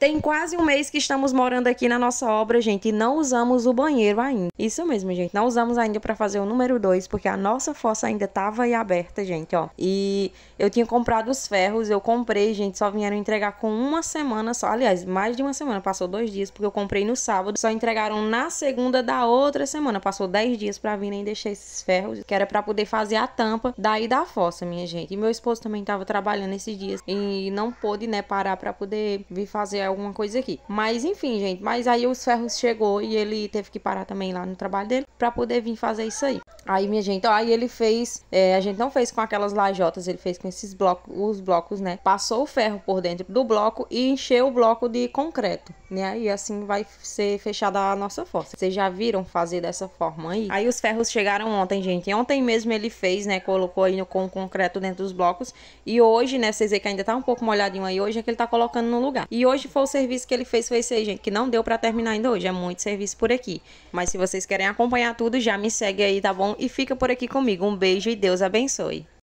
Tem quase um mês que estamos morando aqui na nossa obra, gente, e não usamos o banheiro ainda. Isso mesmo, gente, não usamos ainda para fazer o número 2, porque a nossa fossa ainda tava aí aberta, gente, ó. E eu tinha comprado os ferros, eu comprei, gente, só vieram entregar com uma semana só. Aliás, mais de uma semana, passou dois dias, porque eu comprei no sábado, só entregaram na segunda da outra semana. Passou dez dias para vir nem esses ferros, que era para poder fazer a tampa daí da fossa, minha gente. E meu esposo também tava trabalhando esses dias e não pôde, né, parar para poder vir fazer alguma coisa aqui. Mas enfim, gente. Mas aí os Ferros chegou e ele teve que parar também lá no trabalho dele para poder vir fazer isso aí. Aí, minha gente, ó, aí ele fez. É, a gente não fez com aquelas lajotas, ele fez com esses blocos, os blocos, né? Passou o ferro por dentro do bloco e encheu o bloco de concreto, né? E assim vai ser fechada a nossa fossa. Vocês já viram fazer dessa forma aí? Aí os ferros chegaram ontem, gente. Ontem mesmo ele fez, né? Colocou aí no, com concreto dentro dos blocos. E hoje, né? Vocês veem que ainda tá um pouco molhadinho aí hoje, é que ele tá colocando no lugar. E hoje foi for o serviço que ele fez, foi esse aí, gente, que não deu para terminar ainda hoje, é muito serviço por aqui. Mas se vocês querem acompanhar tudo, já me segue aí, tá bom? E fica por aqui comigo. Um beijo e Deus abençoe.